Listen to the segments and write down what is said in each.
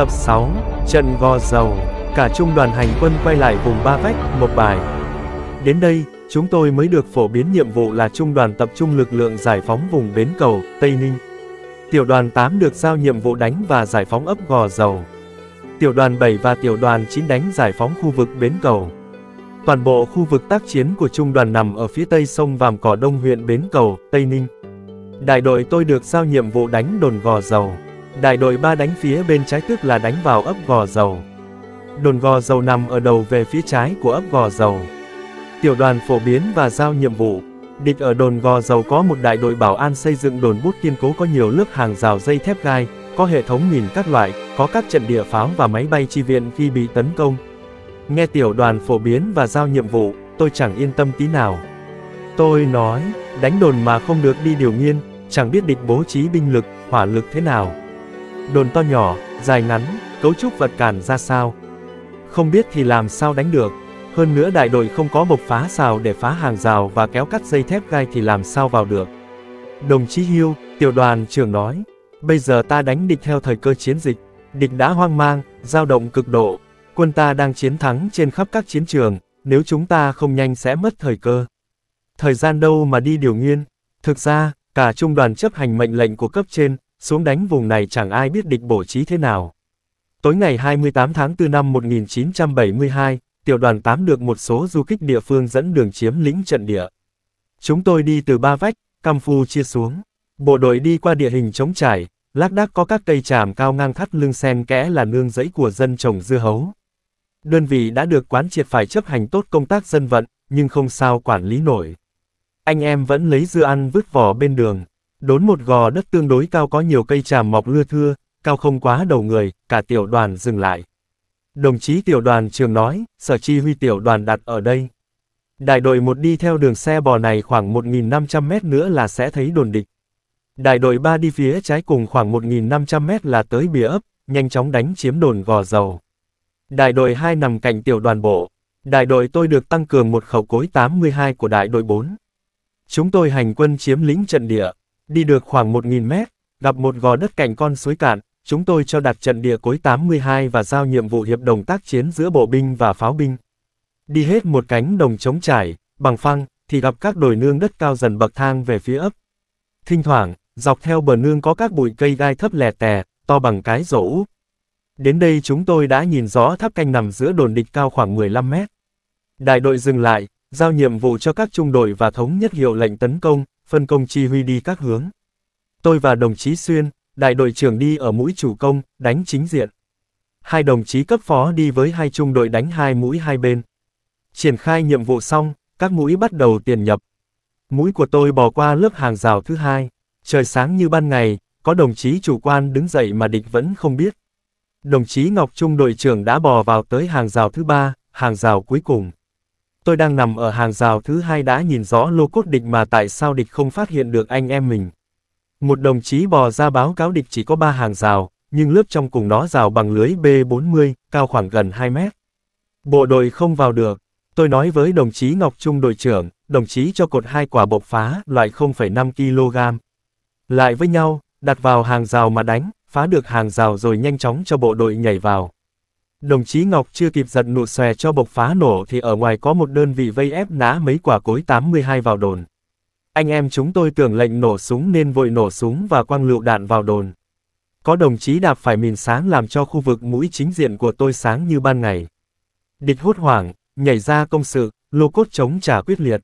Tập 6 Trận Gò Dầu Cả trung đoàn hành quân quay lại vùng Ba Vách, một bài Đến đây, chúng tôi mới được phổ biến nhiệm vụ là trung đoàn tập trung lực lượng giải phóng vùng Bến Cầu, Tây Ninh Tiểu đoàn 8 được giao nhiệm vụ đánh và giải phóng ấp Gò Dầu Tiểu đoàn 7 và tiểu đoàn 9 đánh giải phóng khu vực Bến Cầu Toàn bộ khu vực tác chiến của trung đoàn nằm ở phía tây sông Vàm Cỏ Đông huyện Bến Cầu, Tây Ninh. Đại đội tôi được giao nhiệm vụ đánh đồn gò dầu. Đại đội 3 đánh phía bên trái tức là đánh vào ấp Gò Dầu. Đồn Gò Dầu nằm ở đầu về phía trái của ấp Gò Dầu. Tiểu đoàn phổ biến và giao nhiệm vụ. Địch ở đồn Gò Dầu có một đại đội bảo an xây dựng đồn bút kiên cố có nhiều lớp hàng rào dây thép gai, có hệ thống mìn các loại, có các trận địa pháo và máy bay chi viện khi bị tấn công. Nghe tiểu đoàn phổ biến và giao nhiệm vụ, tôi chẳng yên tâm tí nào. Tôi nói, đánh đồn mà không được đi điều nghiên, chẳng biết địch bố trí binh lực, hỏa lực thế nào đồn to nhỏ, dài ngắn, cấu trúc vật cản ra sao. Không biết thì làm sao đánh được. Hơn nữa đại đội không có một phá xào để phá hàng rào và kéo cắt dây thép gai thì làm sao vào được. Đồng chí Hưu tiểu đoàn trưởng nói, bây giờ ta đánh địch theo thời cơ chiến dịch, địch đã hoang mang, dao động cực độ, quân ta đang chiến thắng trên khắp các chiến trường, nếu chúng ta không nhanh sẽ mất thời cơ. Thời gian đâu mà đi điều nghiên, thực ra, cả trung đoàn chấp hành mệnh lệnh của cấp trên, xuống đánh vùng này chẳng ai biết địch bổ trí thế nào. Tối ngày 28 tháng 4 năm 1972, tiểu đoàn 8 được một số du kích địa phương dẫn đường chiếm lĩnh trận địa. Chúng tôi đi từ ba vách, cam phu chia xuống. Bộ đội đi qua địa hình trống trải, lác đác có các cây tràm cao ngang thắt lưng sen kẽ là nương rẫy của dân trồng dưa hấu. Đơn vị đã được quán triệt phải chấp hành tốt công tác dân vận, nhưng không sao quản lý nổi. Anh em vẫn lấy dưa ăn vứt vỏ bên đường. Đốn một gò đất tương đối cao có nhiều cây tràm mọc lưa thưa, cao không quá đầu người, cả tiểu đoàn dừng lại. Đồng chí tiểu đoàn trường nói, sở chi huy tiểu đoàn đặt ở đây. Đại đội một đi theo đường xe bò này khoảng 1.500 mét nữa là sẽ thấy đồn địch. Đại đội ba đi phía trái cùng khoảng 1.500 mét là tới bìa ấp, nhanh chóng đánh chiếm đồn gò dầu. Đại đội 2 nằm cạnh tiểu đoàn bộ. Đại đội tôi được tăng cường một khẩu cối 82 của đại đội 4. Chúng tôi hành quân chiếm lĩnh trận địa. Đi được khoảng 1.000 mét, gặp một gò đất cạnh con suối cạn, chúng tôi cho đặt trận địa cối 82 và giao nhiệm vụ hiệp đồng tác chiến giữa bộ binh và pháo binh. Đi hết một cánh đồng chống trải, bằng phăng, thì gặp các đồi nương đất cao dần bậc thang về phía ấp. Thỉnh thoảng, dọc theo bờ nương có các bụi cây gai thấp lè tè, to bằng cái rổ úp. Đến đây chúng tôi đã nhìn rõ tháp canh nằm giữa đồn địch cao khoảng 15 mét. Đại đội dừng lại, giao nhiệm vụ cho các trung đội và thống nhất hiệu lệnh tấn công, phân công chi huy đi các hướng. Tôi và đồng chí Xuyên, đại đội trưởng đi ở mũi chủ công, đánh chính diện. Hai đồng chí cấp phó đi với hai trung đội đánh hai mũi hai bên. Triển khai nhiệm vụ xong, các mũi bắt đầu tiền nhập. Mũi của tôi bò qua lớp hàng rào thứ hai, trời sáng như ban ngày, có đồng chí chủ quan đứng dậy mà địch vẫn không biết. Đồng chí Ngọc Trung đội trưởng đã bò vào tới hàng rào thứ ba, hàng rào cuối cùng tôi đang nằm ở hàng rào thứ hai đã nhìn rõ lô cốt địch mà tại sao địch không phát hiện được anh em mình. Một đồng chí bò ra báo cáo địch chỉ có ba hàng rào, nhưng lớp trong cùng nó rào bằng lưới B40, cao khoảng gần 2 mét. Bộ đội không vào được. Tôi nói với đồng chí Ngọc Trung đội trưởng, đồng chí cho cột hai quả bộc phá, loại 0,5 kg. Lại với nhau, đặt vào hàng rào mà đánh, phá được hàng rào rồi nhanh chóng cho bộ đội nhảy vào. Đồng chí Ngọc chưa kịp giật nụ xòe cho bộc phá nổ thì ở ngoài có một đơn vị vây ép ná mấy quả cối 82 vào đồn. Anh em chúng tôi tưởng lệnh nổ súng nên vội nổ súng và quăng lựu đạn vào đồn. Có đồng chí đạp phải mìn sáng làm cho khu vực mũi chính diện của tôi sáng như ban ngày. Địch hốt hoảng, nhảy ra công sự, lô cốt chống trả quyết liệt.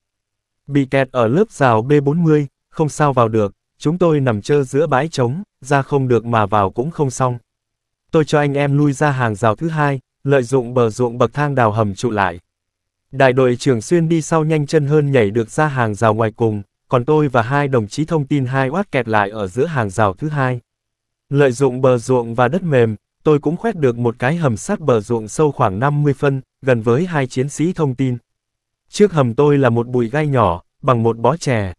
Bị kẹt ở lớp rào B40, không sao vào được, chúng tôi nằm chơ giữa bãi trống, ra không được mà vào cũng không xong tôi cho anh em lui ra hàng rào thứ hai, lợi dụng bờ ruộng bậc thang đào hầm trụ lại. Đại đội trưởng Xuyên đi sau nhanh chân hơn nhảy được ra hàng rào ngoài cùng, còn tôi và hai đồng chí thông tin hai oát kẹt lại ở giữa hàng rào thứ hai. Lợi dụng bờ ruộng và đất mềm, tôi cũng khoét được một cái hầm sát bờ ruộng sâu khoảng 50 phân, gần với hai chiến sĩ thông tin. Trước hầm tôi là một bụi gai nhỏ, bằng một bó chè.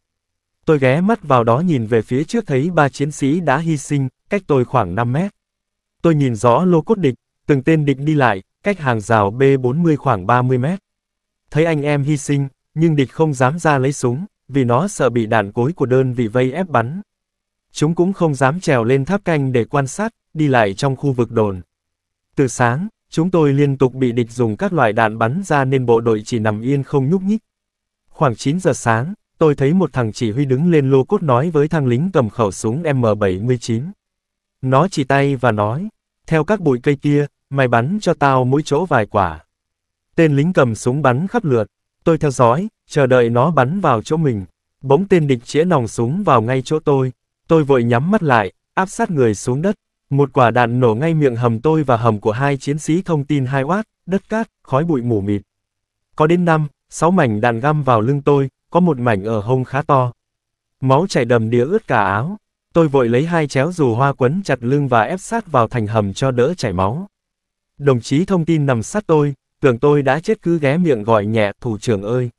Tôi ghé mắt vào đó nhìn về phía trước thấy ba chiến sĩ đã hy sinh, cách tôi khoảng 5 mét. Tôi nhìn rõ lô cốt địch, từng tên địch đi lại, cách hàng rào B40 khoảng 30 mét. Thấy anh em hy sinh, nhưng địch không dám ra lấy súng, vì nó sợ bị đạn cối của đơn vị vây ép bắn. Chúng cũng không dám trèo lên tháp canh để quan sát, đi lại trong khu vực đồn. Từ sáng, chúng tôi liên tục bị địch dùng các loại đạn bắn ra nên bộ đội chỉ nằm yên không nhúc nhích. Khoảng 9 giờ sáng, tôi thấy một thằng chỉ huy đứng lên lô cốt nói với thằng lính cầm khẩu súng M79. Nó chỉ tay và nói, theo các bụi cây kia, mày bắn cho tao mỗi chỗ vài quả. Tên lính cầm súng bắn khắp lượt, tôi theo dõi, chờ đợi nó bắn vào chỗ mình. Bỗng tên địch chĩa nòng súng vào ngay chỗ tôi, tôi vội nhắm mắt lại, áp sát người xuống đất. Một quả đạn nổ ngay miệng hầm tôi và hầm của hai chiến sĩ thông tin hai watt, đất cát, khói bụi mù mịt. Có đến năm, sáu mảnh đạn găm vào lưng tôi, có một mảnh ở hông khá to. Máu chảy đầm đìa ướt cả áo. Tôi vội lấy hai chéo dù hoa quấn chặt lưng và ép sát vào thành hầm cho đỡ chảy máu. Đồng chí thông tin nằm sát tôi, tưởng tôi đã chết cứ ghé miệng gọi nhẹ, thủ trưởng ơi.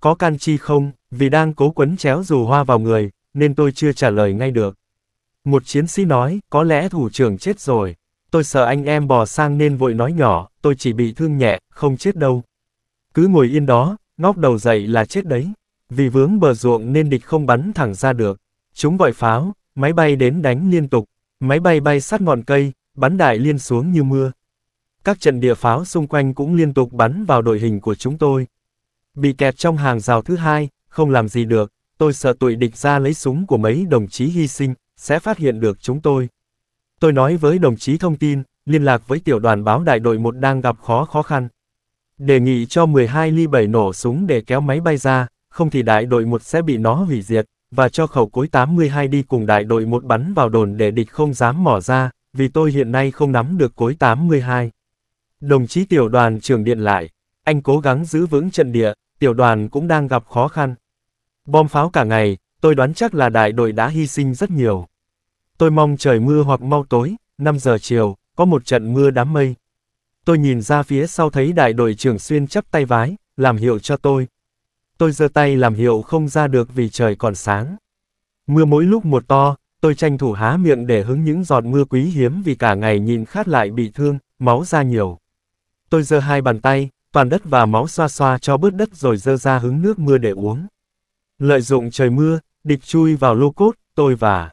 Có can chi không, vì đang cố quấn chéo dù hoa vào người, nên tôi chưa trả lời ngay được. Một chiến sĩ nói, có lẽ thủ trưởng chết rồi. Tôi sợ anh em bò sang nên vội nói nhỏ, tôi chỉ bị thương nhẹ, không chết đâu. Cứ ngồi yên đó, ngóc đầu dậy là chết đấy. Vì vướng bờ ruộng nên địch không bắn thẳng ra được. Chúng gọi pháo, Máy bay đến đánh liên tục, máy bay bay sát ngọn cây, bắn đại liên xuống như mưa. Các trận địa pháo xung quanh cũng liên tục bắn vào đội hình của chúng tôi. Bị kẹt trong hàng rào thứ hai, không làm gì được, tôi sợ tụi địch ra lấy súng của mấy đồng chí hy sinh, sẽ phát hiện được chúng tôi. Tôi nói với đồng chí thông tin, liên lạc với tiểu đoàn báo đại đội 1 đang gặp khó khó khăn. Đề nghị cho 12 ly 7 nổ súng để kéo máy bay ra, không thì đại đội 1 sẽ bị nó hủy diệt và cho khẩu cối 82 đi cùng đại đội một bắn vào đồn để địch không dám mỏ ra, vì tôi hiện nay không nắm được cối 82. Đồng chí tiểu đoàn trưởng điện lại, anh cố gắng giữ vững trận địa, tiểu đoàn cũng đang gặp khó khăn. Bom pháo cả ngày, tôi đoán chắc là đại đội đã hy sinh rất nhiều. Tôi mong trời mưa hoặc mau tối, 5 giờ chiều, có một trận mưa đám mây. Tôi nhìn ra phía sau thấy đại đội trưởng xuyên chắp tay vái, làm hiệu cho tôi, tôi giơ tay làm hiệu không ra được vì trời còn sáng. Mưa mỗi lúc một to, tôi tranh thủ há miệng để hứng những giọt mưa quý hiếm vì cả ngày nhìn khát lại bị thương, máu ra nhiều. Tôi giơ hai bàn tay, toàn đất và máu xoa xoa cho bớt đất rồi giơ ra hứng nước mưa để uống. Lợi dụng trời mưa, địch chui vào lô cốt, tôi và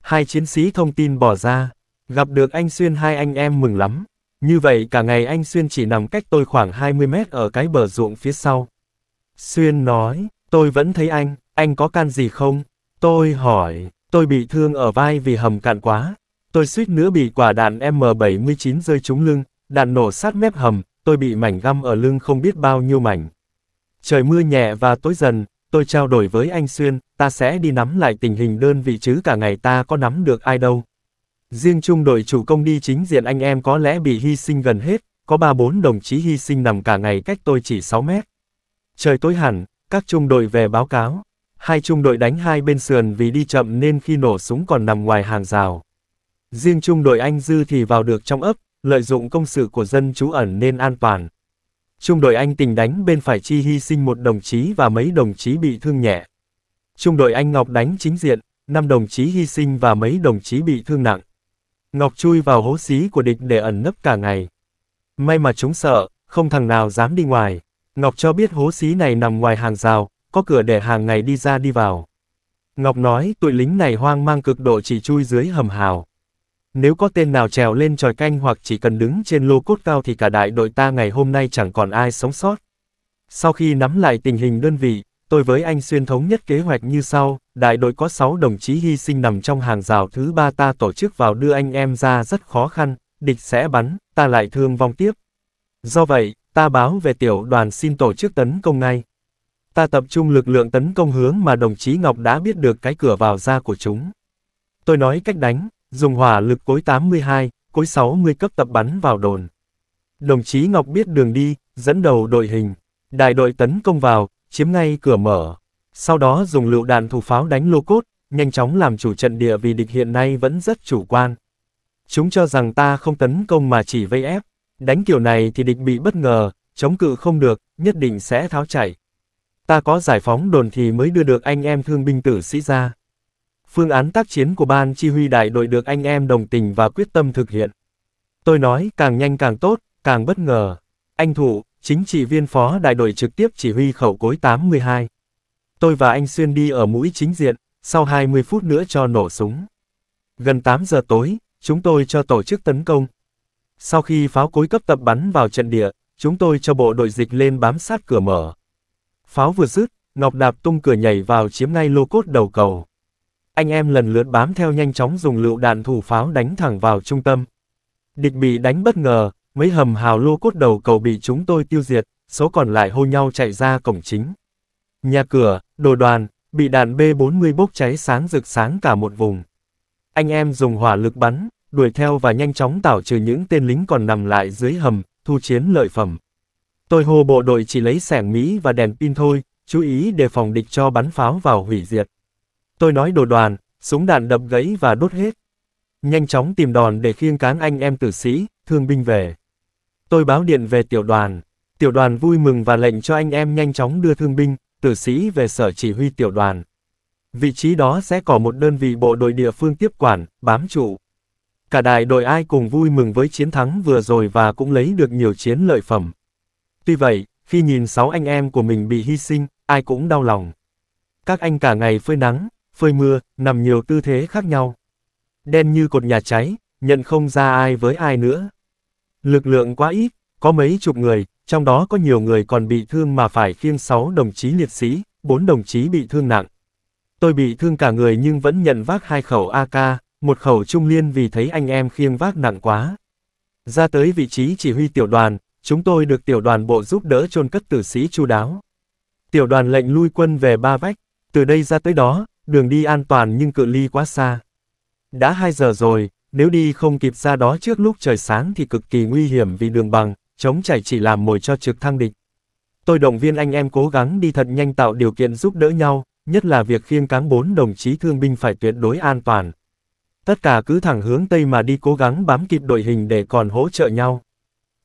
hai chiến sĩ thông tin bỏ ra. Gặp được anh Xuyên hai anh em mừng lắm. Như vậy cả ngày anh Xuyên chỉ nằm cách tôi khoảng 20 mét ở cái bờ ruộng phía sau. Xuyên nói, tôi vẫn thấy anh, anh có can gì không? Tôi hỏi, tôi bị thương ở vai vì hầm cạn quá. Tôi suýt nữa bị quả đạn M79 rơi trúng lưng, đạn nổ sát mép hầm, tôi bị mảnh găm ở lưng không biết bao nhiêu mảnh. Trời mưa nhẹ và tối dần, tôi trao đổi với anh Xuyên, ta sẽ đi nắm lại tình hình đơn vị chứ cả ngày ta có nắm được ai đâu. Riêng trung đội chủ công đi chính diện anh em có lẽ bị hy sinh gần hết, có ba bốn đồng chí hy sinh nằm cả ngày cách tôi chỉ 6 mét. Trời tối hẳn, các trung đội về báo cáo. Hai trung đội đánh hai bên sườn vì đi chậm nên khi nổ súng còn nằm ngoài hàng rào. Riêng trung đội Anh Dư thì vào được trong ấp, lợi dụng công sự của dân trú ẩn nên an toàn. Trung đội Anh tình đánh bên phải chi hy sinh một đồng chí và mấy đồng chí bị thương nhẹ. Trung đội Anh Ngọc đánh chính diện, năm đồng chí hy sinh và mấy đồng chí bị thương nặng. Ngọc chui vào hố xí của địch để ẩn nấp cả ngày. May mà chúng sợ, không thằng nào dám đi ngoài. Ngọc cho biết hố xí này nằm ngoài hàng rào, có cửa để hàng ngày đi ra đi vào. Ngọc nói tụi lính này hoang mang cực độ chỉ chui dưới hầm hào. Nếu có tên nào trèo lên tròi canh hoặc chỉ cần đứng trên lô cốt cao thì cả đại đội ta ngày hôm nay chẳng còn ai sống sót. Sau khi nắm lại tình hình đơn vị, tôi với anh Xuyên thống nhất kế hoạch như sau, đại đội có 6 đồng chí hy sinh nằm trong hàng rào thứ ba ta tổ chức vào đưa anh em ra rất khó khăn, địch sẽ bắn, ta lại thương vong tiếp. Do vậy, Ta báo về tiểu đoàn xin tổ chức tấn công ngay. Ta tập trung lực lượng tấn công hướng mà đồng chí Ngọc đã biết được cái cửa vào ra của chúng. Tôi nói cách đánh, dùng hỏa lực cối 82, cối 60 cấp tập bắn vào đồn. Đồng chí Ngọc biết đường đi, dẫn đầu đội hình. Đại đội tấn công vào, chiếm ngay cửa mở. Sau đó dùng lựu đạn thủ pháo đánh lô cốt, nhanh chóng làm chủ trận địa vì địch hiện nay vẫn rất chủ quan. Chúng cho rằng ta không tấn công mà chỉ vây ép, Đánh kiểu này thì địch bị bất ngờ, chống cự không được, nhất định sẽ tháo chạy. Ta có giải phóng đồn thì mới đưa được anh em thương binh tử sĩ ra. Phương án tác chiến của ban chỉ huy đại đội được anh em đồng tình và quyết tâm thực hiện. Tôi nói càng nhanh càng tốt, càng bất ngờ. Anh Thụ, chính trị viên phó đại đội trực tiếp chỉ huy khẩu cối 82. Tôi và anh Xuyên đi ở mũi chính diện, sau 20 phút nữa cho nổ súng. Gần 8 giờ tối, chúng tôi cho tổ chức tấn công, sau khi pháo cối cấp tập bắn vào trận địa, chúng tôi cho bộ đội dịch lên bám sát cửa mở. Pháo vừa dứt, Ngọc đạp tung cửa nhảy vào chiếm ngay lô cốt đầu cầu. Anh em lần lượt bám theo nhanh chóng dùng lựu đạn thủ pháo đánh thẳng vào trung tâm. Địch bị đánh bất ngờ, mấy hầm hào lô cốt đầu cầu bị chúng tôi tiêu diệt, số còn lại hô nhau chạy ra cổng chính. Nhà cửa, đồ đoàn, bị đạn B-40 bốc cháy sáng rực sáng cả một vùng. Anh em dùng hỏa lực bắn, đuổi theo và nhanh chóng tảo trừ những tên lính còn nằm lại dưới hầm, thu chiến lợi phẩm. Tôi hô bộ đội chỉ lấy sẻng Mỹ và đèn pin thôi, chú ý đề phòng địch cho bắn pháo vào hủy diệt. Tôi nói đồ đoàn, súng đạn đập gãy và đốt hết. Nhanh chóng tìm đòn để khiêng cán anh em tử sĩ, thương binh về. Tôi báo điện về tiểu đoàn. Tiểu đoàn vui mừng và lệnh cho anh em nhanh chóng đưa thương binh, tử sĩ về sở chỉ huy tiểu đoàn. Vị trí đó sẽ có một đơn vị bộ đội địa phương tiếp quản, bám trụ cả đại đội ai cùng vui mừng với chiến thắng vừa rồi và cũng lấy được nhiều chiến lợi phẩm. Tuy vậy, khi nhìn sáu anh em của mình bị hy sinh, ai cũng đau lòng. Các anh cả ngày phơi nắng, phơi mưa, nằm nhiều tư thế khác nhau. Đen như cột nhà cháy, nhận không ra ai với ai nữa. Lực lượng quá ít, có mấy chục người, trong đó có nhiều người còn bị thương mà phải khiêng sáu đồng chí liệt sĩ, bốn đồng chí bị thương nặng. Tôi bị thương cả người nhưng vẫn nhận vác hai khẩu AK, một khẩu trung liên vì thấy anh em khiêng vác nặng quá. Ra tới vị trí chỉ huy tiểu đoàn, chúng tôi được tiểu đoàn bộ giúp đỡ chôn cất tử sĩ chu đáo. Tiểu đoàn lệnh lui quân về ba vách, từ đây ra tới đó, đường đi an toàn nhưng cự ly quá xa. Đã 2 giờ rồi, nếu đi không kịp ra đó trước lúc trời sáng thì cực kỳ nguy hiểm vì đường bằng, chống chảy chỉ làm mồi cho trực thăng địch. Tôi động viên anh em cố gắng đi thật nhanh tạo điều kiện giúp đỡ nhau, nhất là việc khiêng cáng bốn đồng chí thương binh phải tuyệt đối an toàn, tất cả cứ thẳng hướng Tây mà đi cố gắng bám kịp đội hình để còn hỗ trợ nhau.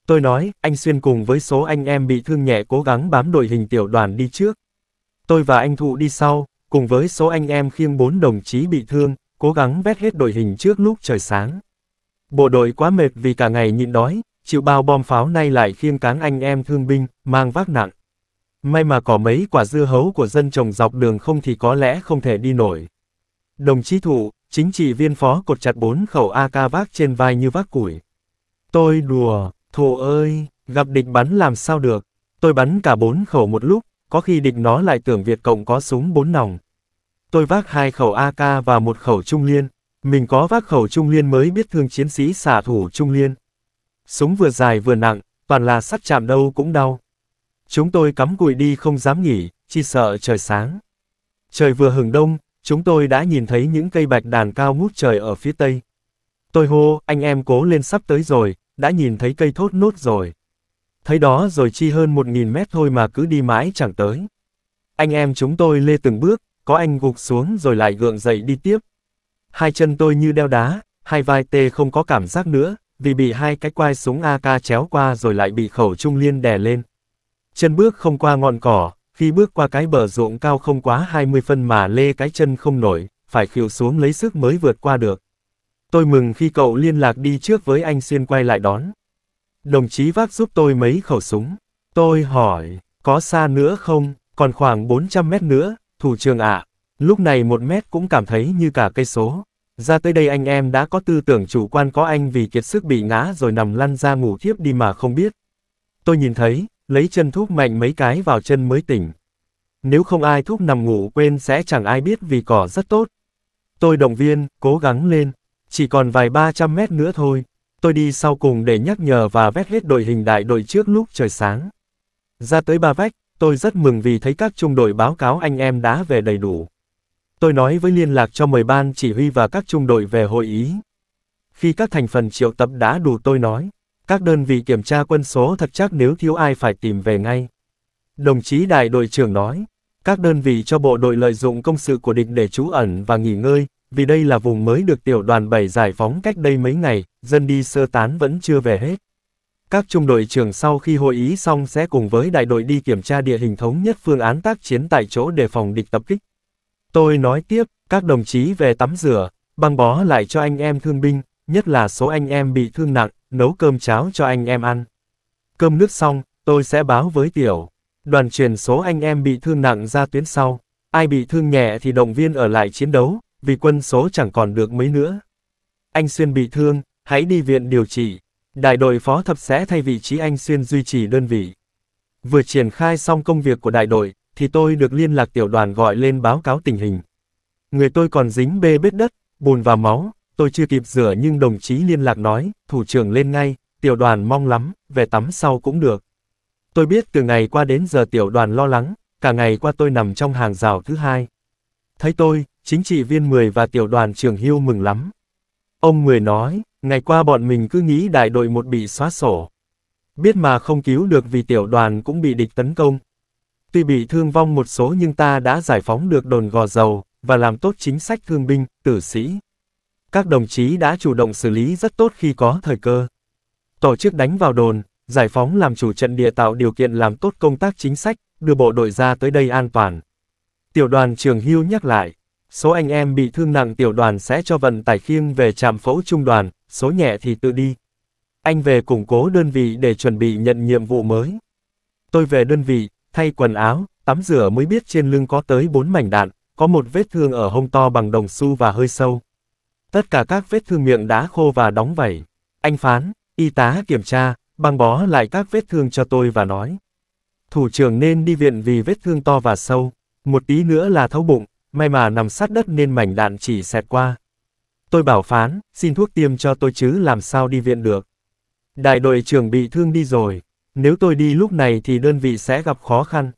Tôi nói, anh Xuyên cùng với số anh em bị thương nhẹ cố gắng bám đội hình tiểu đoàn đi trước. Tôi và anh Thụ đi sau, cùng với số anh em khiêng bốn đồng chí bị thương, cố gắng vét hết đội hình trước lúc trời sáng. Bộ đội quá mệt vì cả ngày nhịn đói, chịu bao bom pháo nay lại khiêng cáng anh em thương binh, mang vác nặng. May mà có mấy quả dưa hấu của dân trồng dọc đường không thì có lẽ không thể đi nổi. Đồng chí Thụ, chính trị viên phó cột chặt bốn khẩu AK vác trên vai như vác củi. Tôi đùa, thổ ơi, gặp địch bắn làm sao được, tôi bắn cả bốn khẩu một lúc, có khi địch nó lại tưởng Việt Cộng có súng bốn nòng. Tôi vác hai khẩu AK và một khẩu trung liên, mình có vác khẩu trung liên mới biết thương chiến sĩ xả thủ trung liên. Súng vừa dài vừa nặng, toàn là sắt chạm đâu cũng đau. Chúng tôi cắm cụi đi không dám nghỉ, chỉ sợ trời sáng. Trời vừa hừng đông, Chúng tôi đã nhìn thấy những cây bạch đàn cao ngút trời ở phía tây. Tôi hô, anh em cố lên sắp tới rồi, đã nhìn thấy cây thốt nốt rồi. Thấy đó rồi chi hơn một nghìn mét thôi mà cứ đi mãi chẳng tới. Anh em chúng tôi lê từng bước, có anh gục xuống rồi lại gượng dậy đi tiếp. Hai chân tôi như đeo đá, hai vai tê không có cảm giác nữa, vì bị hai cái quai súng AK chéo qua rồi lại bị khẩu trung liên đè lên. Chân bước không qua ngọn cỏ, khi bước qua cái bờ ruộng cao không quá 20 phân mà lê cái chân không nổi, phải khiêu xuống lấy sức mới vượt qua được. Tôi mừng khi cậu liên lạc đi trước với anh Xuyên quay lại đón. Đồng chí vác giúp tôi mấy khẩu súng. Tôi hỏi, có xa nữa không, còn khoảng 400 mét nữa, thủ trường ạ. Lúc này một mét cũng cảm thấy như cả cây số. Ra tới đây anh em đã có tư tưởng chủ quan có anh vì kiệt sức bị ngã rồi nằm lăn ra ngủ thiếp đi mà không biết. Tôi nhìn thấy, lấy chân thúc mạnh mấy cái vào chân mới tỉnh. Nếu không ai thúc nằm ngủ quên sẽ chẳng ai biết vì cỏ rất tốt. Tôi động viên, cố gắng lên, chỉ còn vài 300 mét nữa thôi. Tôi đi sau cùng để nhắc nhở và vét hết đội hình đại đội trước lúc trời sáng. Ra tới ba vách, tôi rất mừng vì thấy các trung đội báo cáo anh em đã về đầy đủ. Tôi nói với liên lạc cho mời ban chỉ huy và các trung đội về hội ý. Khi các thành phần triệu tập đã đủ tôi nói, các đơn vị kiểm tra quân số thật chắc nếu thiếu ai phải tìm về ngay. Đồng chí đại đội trưởng nói, các đơn vị cho bộ đội lợi dụng công sự của địch để trú ẩn và nghỉ ngơi, vì đây là vùng mới được tiểu đoàn 7 giải phóng cách đây mấy ngày, dân đi sơ tán vẫn chưa về hết. Các trung đội trưởng sau khi hội ý xong sẽ cùng với đại đội đi kiểm tra địa hình thống nhất phương án tác chiến tại chỗ để phòng địch tập kích. Tôi nói tiếp, các đồng chí về tắm rửa, băng bó lại cho anh em thương binh, nhất là số anh em bị thương nặng, nấu cơm cháo cho anh em ăn. Cơm nước xong, tôi sẽ báo với Tiểu. Đoàn chuyển số anh em bị thương nặng ra tuyến sau. Ai bị thương nhẹ thì động viên ở lại chiến đấu, vì quân số chẳng còn được mấy nữa. Anh Xuyên bị thương, hãy đi viện điều trị. Đại đội phó thập sẽ thay vị trí anh Xuyên duy trì đơn vị. Vừa triển khai xong công việc của đại đội, thì tôi được liên lạc tiểu đoàn gọi lên báo cáo tình hình. Người tôi còn dính bê bết đất, bùn và máu, Tôi chưa kịp rửa nhưng đồng chí liên lạc nói, thủ trưởng lên ngay, tiểu đoàn mong lắm, về tắm sau cũng được. Tôi biết từ ngày qua đến giờ tiểu đoàn lo lắng, cả ngày qua tôi nằm trong hàng rào thứ hai. Thấy tôi, chính trị viên 10 và tiểu đoàn trưởng hưu mừng lắm. Ông 10 nói, ngày qua bọn mình cứ nghĩ đại đội một bị xóa sổ. Biết mà không cứu được vì tiểu đoàn cũng bị địch tấn công. Tuy bị thương vong một số nhưng ta đã giải phóng được đồn gò dầu, và làm tốt chính sách thương binh, tử sĩ các đồng chí đã chủ động xử lý rất tốt khi có thời cơ. Tổ chức đánh vào đồn, giải phóng làm chủ trận địa tạo điều kiện làm tốt công tác chính sách, đưa bộ đội ra tới đây an toàn. Tiểu đoàn Trường Hưu nhắc lại, số anh em bị thương nặng tiểu đoàn sẽ cho vận tải khiêng về trạm phẫu trung đoàn, số nhẹ thì tự đi. Anh về củng cố đơn vị để chuẩn bị nhận nhiệm vụ mới. Tôi về đơn vị, thay quần áo, tắm rửa mới biết trên lưng có tới 4 mảnh đạn, có một vết thương ở hông to bằng đồng xu và hơi sâu. Tất cả các vết thương miệng đã khô và đóng vảy. Anh phán, y tá kiểm tra, băng bó lại các vết thương cho tôi và nói. Thủ trưởng nên đi viện vì vết thương to và sâu, một tí nữa là thấu bụng, may mà nằm sát đất nên mảnh đạn chỉ xẹt qua. Tôi bảo phán, xin thuốc tiêm cho tôi chứ làm sao đi viện được. Đại đội trưởng bị thương đi rồi, nếu tôi đi lúc này thì đơn vị sẽ gặp khó khăn.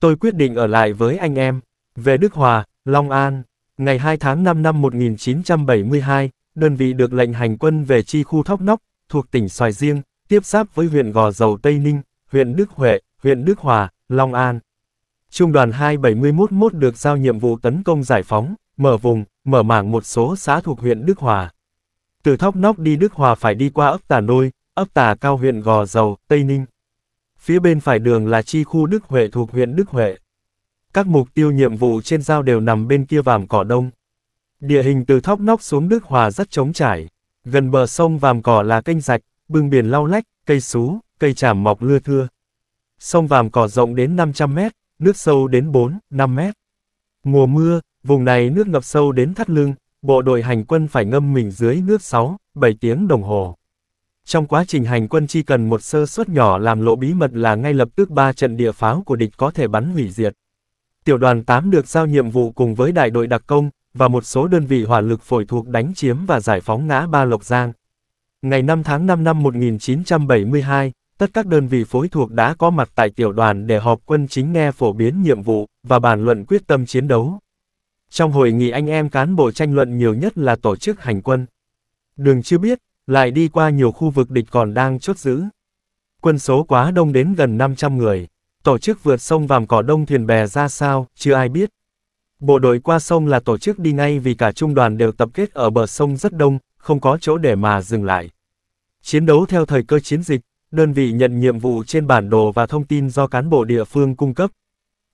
Tôi quyết định ở lại với anh em, về Đức Hòa, Long An. Ngày 2 tháng 5 năm 1972, đơn vị được lệnh hành quân về chi khu Thóc Nóc, thuộc tỉnh Xoài Riêng, tiếp giáp với huyện Gò Dầu Tây Ninh, huyện Đức Huệ, huyện Đức Hòa, Long An. Trung đoàn 271 được giao nhiệm vụ tấn công giải phóng, mở vùng, mở mảng một số xã thuộc huyện Đức Hòa. Từ Thóc Nóc đi Đức Hòa phải đi qua ấp Tà Nôi, ấp Tà Cao huyện Gò Dầu, Tây Ninh. Phía bên phải đường là chi khu Đức Huệ thuộc huyện Đức Huệ các mục tiêu nhiệm vụ trên giao đều nằm bên kia vàm cỏ đông. Địa hình từ thóc nóc xuống nước Hòa rất trống trải. Gần bờ sông vàm cỏ là kênh rạch, bưng biển lau lách, cây sú, cây tràm mọc lưa thưa. Sông vàm cỏ rộng đến 500 mét, nước sâu đến 4, 5 mét. Mùa mưa, vùng này nước ngập sâu đến thắt lưng, bộ đội hành quân phải ngâm mình dưới nước 6, 7 tiếng đồng hồ. Trong quá trình hành quân chỉ cần một sơ suất nhỏ làm lộ bí mật là ngay lập tức ba trận địa pháo của địch có thể bắn hủy diệt tiểu đoàn 8 được giao nhiệm vụ cùng với đại đội đặc công, và một số đơn vị hỏa lực phổi thuộc đánh chiếm và giải phóng ngã Ba Lộc Giang. Ngày 5 tháng 5 năm 1972, tất các đơn vị phối thuộc đã có mặt tại tiểu đoàn để họp quân chính nghe phổ biến nhiệm vụ và bàn luận quyết tâm chiến đấu. Trong hội nghị anh em cán bộ tranh luận nhiều nhất là tổ chức hành quân. Đường chưa biết, lại đi qua nhiều khu vực địch còn đang chốt giữ. Quân số quá đông đến gần 500 người. Tổ chức vượt sông vàm cỏ đông thuyền bè ra sao, chưa ai biết. Bộ đội qua sông là tổ chức đi ngay vì cả trung đoàn đều tập kết ở bờ sông rất đông, không có chỗ để mà dừng lại. Chiến đấu theo thời cơ chiến dịch, đơn vị nhận nhiệm vụ trên bản đồ và thông tin do cán bộ địa phương cung cấp.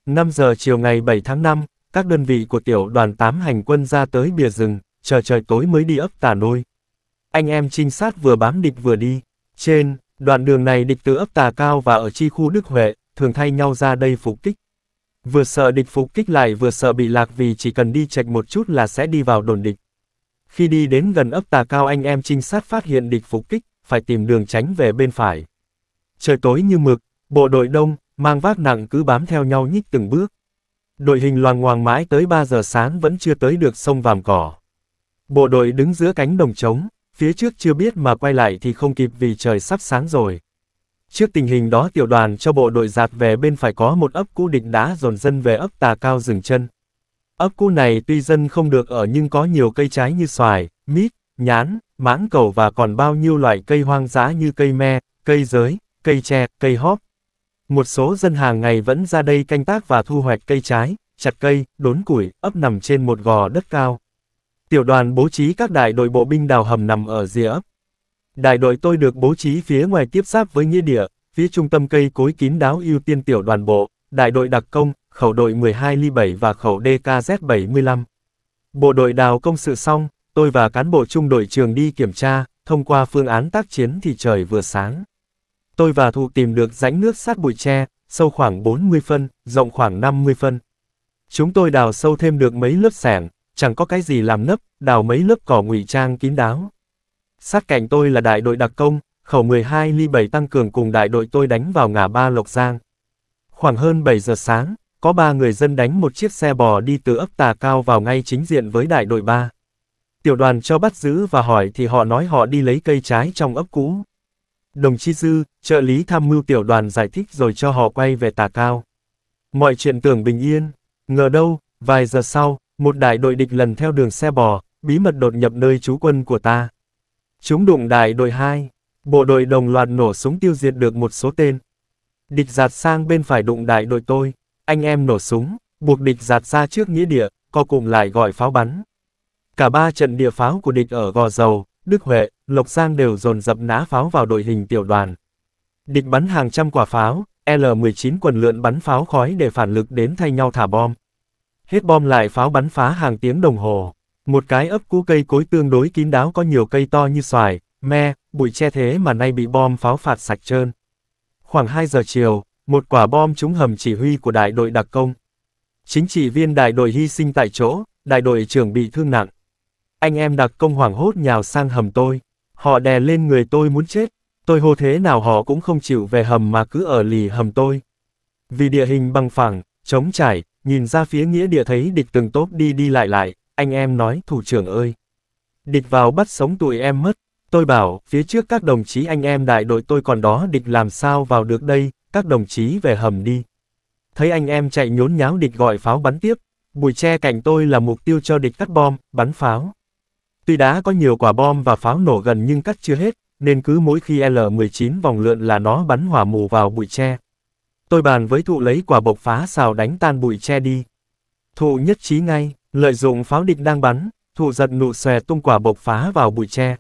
5 giờ chiều ngày 7 tháng 5, các đơn vị của tiểu đoàn 8 hành quân ra tới bìa rừng, chờ trời tối mới đi ấp tà nôi. Anh em trinh sát vừa bám địch vừa đi. Trên, đoạn đường này địch từ ấp tà cao và ở chi khu Đức Huệ, thường thay nhau ra đây phục kích. Vừa sợ địch phục kích lại vừa sợ bị lạc vì chỉ cần đi chạch một chút là sẽ đi vào đồn địch. Khi đi đến gần ấp tà cao anh em trinh sát phát hiện địch phục kích, phải tìm đường tránh về bên phải. Trời tối như mực, bộ đội đông, mang vác nặng cứ bám theo nhau nhích từng bước. Đội hình loàng ngoàng mãi tới 3 giờ sáng vẫn chưa tới được sông Vàm Cỏ. Bộ đội đứng giữa cánh đồng trống, phía trước chưa biết mà quay lại thì không kịp vì trời sắp sáng rồi. Trước tình hình đó tiểu đoàn cho bộ đội giạt về bên phải có một ấp cũ địch đã dồn dân về ấp tà cao rừng chân. Ấp cũ này tuy dân không được ở nhưng có nhiều cây trái như xoài, mít, nhãn, mãng cầu và còn bao nhiêu loại cây hoang dã như cây me, cây giới, cây tre, cây hóp. Một số dân hàng ngày vẫn ra đây canh tác và thu hoạch cây trái, chặt cây, đốn củi, ấp nằm trên một gò đất cao. Tiểu đoàn bố trí các đại đội bộ binh đào hầm nằm ở rìa ấp, Đại đội tôi được bố trí phía ngoài tiếp giáp với nghĩa địa, phía trung tâm cây cối kín đáo ưu tiên tiểu đoàn bộ, đại đội đặc công, khẩu đội 12 ly 7 và khẩu DKZ75. Bộ đội đào công sự xong, tôi và cán bộ trung đội trường đi kiểm tra, thông qua phương án tác chiến thì trời vừa sáng. Tôi và thụ tìm được rãnh nước sát bụi tre, sâu khoảng 40 phân, rộng khoảng 50 phân. Chúng tôi đào sâu thêm được mấy lớp sẻng, chẳng có cái gì làm nấp, đào mấy lớp cỏ ngụy trang kín đáo. Sát cạnh tôi là đại đội đặc công, khẩu 12 ly 7 tăng cường cùng đại đội tôi đánh vào ngã ba Lộc Giang. Khoảng hơn 7 giờ sáng, có ba người dân đánh một chiếc xe bò đi từ ấp Tà Cao vào ngay chính diện với đại đội 3. Tiểu đoàn cho bắt giữ và hỏi thì họ nói họ đi lấy cây trái trong ấp cũ. Đồng chí Dư, trợ lý tham mưu tiểu đoàn giải thích rồi cho họ quay về Tà Cao. Mọi chuyện tưởng bình yên, ngờ đâu, vài giờ sau, một đại đội địch lần theo đường xe bò, bí mật đột nhập nơi trú quân của ta. Chúng đụng đại đội 2, bộ đội đồng loạt nổ súng tiêu diệt được một số tên. Địch giạt sang bên phải đụng đại đội tôi, anh em nổ súng, buộc địch giạt ra trước nghĩa địa, co cùng lại gọi pháo bắn. Cả ba trận địa pháo của địch ở Gò Dầu, Đức Huệ, Lộc Giang đều dồn dập ná pháo vào đội hình tiểu đoàn. Địch bắn hàng trăm quả pháo, L-19 quần lượn bắn pháo khói để phản lực đến thay nhau thả bom. Hết bom lại pháo bắn phá hàng tiếng đồng hồ. Một cái ấp cũ cây cối tương đối kín đáo có nhiều cây to như xoài, me, bụi che thế mà nay bị bom pháo phạt sạch trơn. Khoảng 2 giờ chiều, một quả bom trúng hầm chỉ huy của đại đội đặc công. Chính trị viên đại đội hy sinh tại chỗ, đại đội trưởng bị thương nặng. Anh em đặc công hoảng hốt nhào sang hầm tôi. Họ đè lên người tôi muốn chết. Tôi hô thế nào họ cũng không chịu về hầm mà cứ ở lì hầm tôi. Vì địa hình bằng phẳng, trống trải, nhìn ra phía nghĩa địa thấy địch từng tốp đi đi lại lại, anh em nói, thủ trưởng ơi. Địch vào bắt sống tụi em mất, tôi bảo, phía trước các đồng chí anh em đại đội tôi còn đó địch làm sao vào được đây, các đồng chí về hầm đi. Thấy anh em chạy nhốn nháo địch gọi pháo bắn tiếp, bụi tre cạnh tôi là mục tiêu cho địch cắt bom, bắn pháo. Tuy đã có nhiều quả bom và pháo nổ gần nhưng cắt chưa hết, nên cứ mỗi khi L-19 vòng lượn là nó bắn hỏa mù vào bụi tre. Tôi bàn với thụ lấy quả bộc phá xào đánh tan bụi tre đi. Thụ nhất trí ngay. Lợi dụng pháo địch đang bắn, thụ giật nụ xòe tung quả bộc phá vào bụi tre.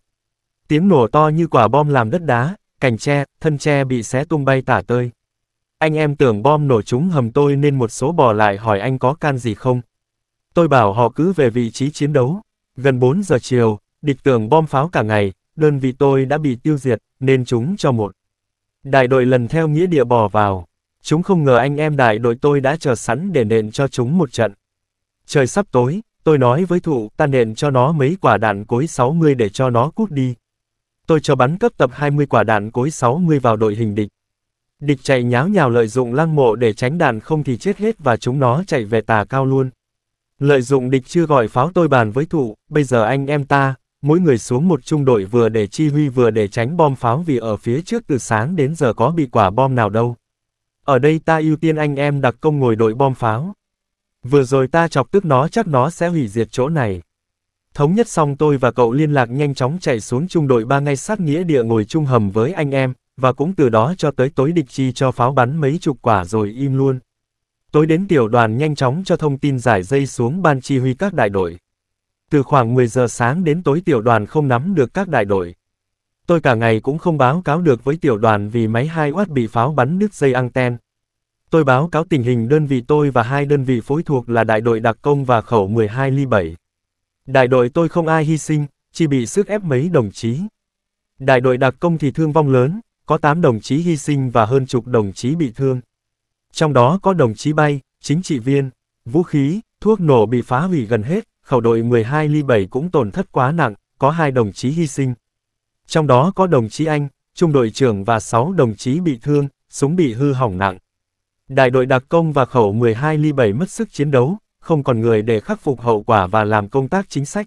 Tiếng nổ to như quả bom làm đất đá, cành tre, thân tre bị xé tung bay tả tơi. Anh em tưởng bom nổ chúng hầm tôi nên một số bò lại hỏi anh có can gì không. Tôi bảo họ cứ về vị trí chiến đấu. Gần 4 giờ chiều, địch tưởng bom pháo cả ngày, đơn vị tôi đã bị tiêu diệt, nên chúng cho một. Đại đội lần theo nghĩa địa bò vào. Chúng không ngờ anh em đại đội tôi đã chờ sẵn để nện cho chúng một trận. Trời sắp tối, tôi nói với thụ, ta nện cho nó mấy quả đạn cối 60 để cho nó cút đi. Tôi cho bắn cấp tập 20 quả đạn cối 60 vào đội hình địch. Địch chạy nháo nhào lợi dụng lăng mộ để tránh đạn không thì chết hết và chúng nó chạy về tà cao luôn. Lợi dụng địch chưa gọi pháo tôi bàn với thụ, bây giờ anh em ta, mỗi người xuống một trung đội vừa để chi huy vừa để tránh bom pháo vì ở phía trước từ sáng đến giờ có bị quả bom nào đâu. Ở đây ta ưu tiên anh em đặc công ngồi đội bom pháo. Vừa rồi ta chọc tức nó chắc nó sẽ hủy diệt chỗ này. Thống nhất xong tôi và cậu liên lạc nhanh chóng chạy xuống trung đội ba ngay sát nghĩa địa ngồi chung hầm với anh em, và cũng từ đó cho tới tối địch chi cho pháo bắn mấy chục quả rồi im luôn. Tối đến tiểu đoàn nhanh chóng cho thông tin giải dây xuống ban chỉ huy các đại đội. Từ khoảng 10 giờ sáng đến tối tiểu đoàn không nắm được các đại đội. Tôi cả ngày cũng không báo cáo được với tiểu đoàn vì máy 2W bị pháo bắn đứt dây anten, Tôi báo cáo tình hình đơn vị tôi và hai đơn vị phối thuộc là đại đội đặc công và khẩu 12 ly 7. Đại đội tôi không ai hy sinh, chỉ bị sức ép mấy đồng chí. Đại đội đặc công thì thương vong lớn, có 8 đồng chí hy sinh và hơn chục đồng chí bị thương. Trong đó có đồng chí bay, chính trị viên, vũ khí, thuốc nổ bị phá hủy gần hết, khẩu đội 12 ly 7 cũng tổn thất quá nặng, có hai đồng chí hy sinh. Trong đó có đồng chí Anh, trung đội trưởng và 6 đồng chí bị thương, súng bị hư hỏng nặng. Đại đội đặc công và khẩu 12 ly 7 mất sức chiến đấu, không còn người để khắc phục hậu quả và làm công tác chính sách.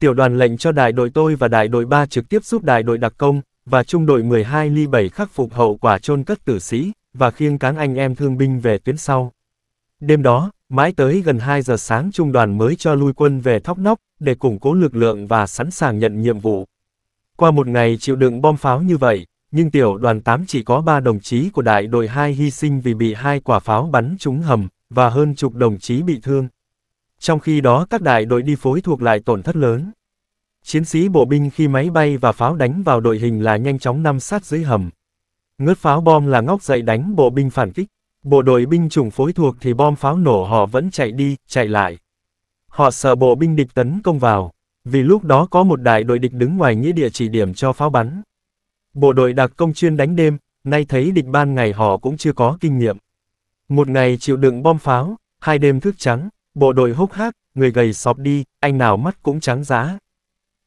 Tiểu đoàn lệnh cho đại đội tôi và đại đội 3 trực tiếp giúp đại đội đặc công và trung đội 12 ly 7 khắc phục hậu quả chôn cất tử sĩ và khiêng cán anh em thương binh về tuyến sau. Đêm đó, mãi tới gần 2 giờ sáng trung đoàn mới cho lui quân về Thóc Nóc để củng cố lực lượng và sẵn sàng nhận nhiệm vụ. Qua một ngày chịu đựng bom pháo như vậy, nhưng tiểu đoàn 8 chỉ có 3 đồng chí của đại đội 2 hy sinh vì bị hai quả pháo bắn trúng hầm, và hơn chục đồng chí bị thương. Trong khi đó các đại đội đi phối thuộc lại tổn thất lớn. Chiến sĩ bộ binh khi máy bay và pháo đánh vào đội hình là nhanh chóng nằm sát dưới hầm. Ngớt pháo bom là ngóc dậy đánh bộ binh phản kích. Bộ đội binh chủng phối thuộc thì bom pháo nổ họ vẫn chạy đi, chạy lại. Họ sợ bộ binh địch tấn công vào, vì lúc đó có một đại đội địch đứng ngoài nghĩa địa chỉ điểm cho pháo bắn. Bộ đội đặc công chuyên đánh đêm, nay thấy địch ban ngày họ cũng chưa có kinh nghiệm. Một ngày chịu đựng bom pháo, hai đêm thức trắng, bộ đội hốc hác, người gầy sọp đi, anh nào mắt cũng trắng giá.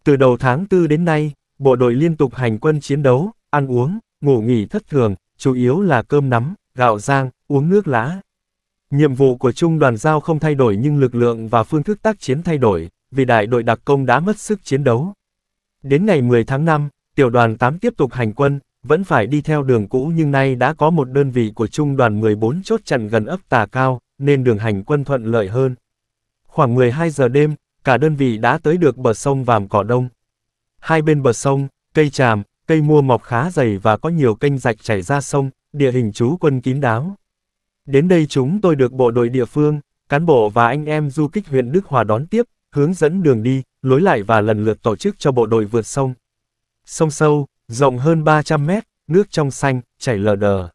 Từ đầu tháng tư đến nay, bộ đội liên tục hành quân chiến đấu, ăn uống, ngủ nghỉ thất thường, chủ yếu là cơm nắm, gạo rang, uống nước lá. Nhiệm vụ của trung đoàn giao không thay đổi nhưng lực lượng và phương thức tác chiến thay đổi, vì đại đội đặc công đã mất sức chiến đấu. Đến ngày 10 tháng 5, tiểu đoàn 8 tiếp tục hành quân, vẫn phải đi theo đường cũ nhưng nay đã có một đơn vị của trung đoàn 14 chốt chặn gần ấp Tà Cao, nên đường hành quân thuận lợi hơn. Khoảng 12 giờ đêm, cả đơn vị đã tới được bờ sông Vàm Cỏ Đông. Hai bên bờ sông, cây tràm, cây mua mọc khá dày và có nhiều kênh rạch chảy ra sông, địa hình trú quân kín đáo. Đến đây chúng tôi được bộ đội địa phương, cán bộ và anh em du kích huyện Đức Hòa đón tiếp, hướng dẫn đường đi, lối lại và lần lượt tổ chức cho bộ đội vượt sông. Sông sâu, rộng hơn 300 mét, nước trong xanh, chảy lờ đờ.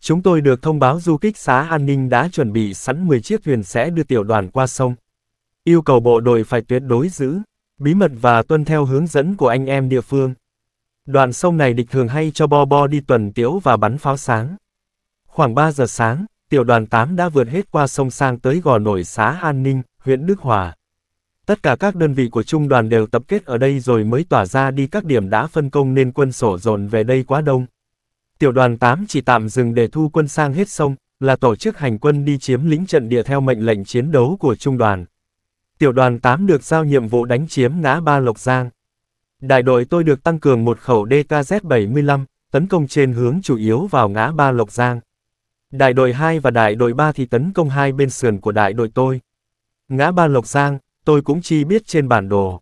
Chúng tôi được thông báo du kích xá an ninh đã chuẩn bị sẵn 10 chiếc thuyền sẽ đưa tiểu đoàn qua sông. Yêu cầu bộ đội phải tuyệt đối giữ, bí mật và tuân theo hướng dẫn của anh em địa phương. Đoạn sông này địch thường hay cho bo bo đi tuần tiễu và bắn pháo sáng. Khoảng 3 giờ sáng, tiểu đoàn 8 đã vượt hết qua sông sang tới gò nổi xá An Ninh, huyện Đức Hòa tất cả các đơn vị của trung đoàn đều tập kết ở đây rồi mới tỏa ra đi các điểm đã phân công nên quân sổ dồn về đây quá đông. Tiểu đoàn 8 chỉ tạm dừng để thu quân sang hết sông, là tổ chức hành quân đi chiếm lĩnh trận địa theo mệnh lệnh chiến đấu của trung đoàn. Tiểu đoàn 8 được giao nhiệm vụ đánh chiếm ngã ba Lộc Giang. Đại đội tôi được tăng cường một khẩu DKZ-75, tấn công trên hướng chủ yếu vào ngã ba Lộc Giang. Đại đội 2 và đại đội 3 thì tấn công hai bên sườn của đại đội tôi. Ngã ba Lộc Giang, tôi cũng chi biết trên bản đồ.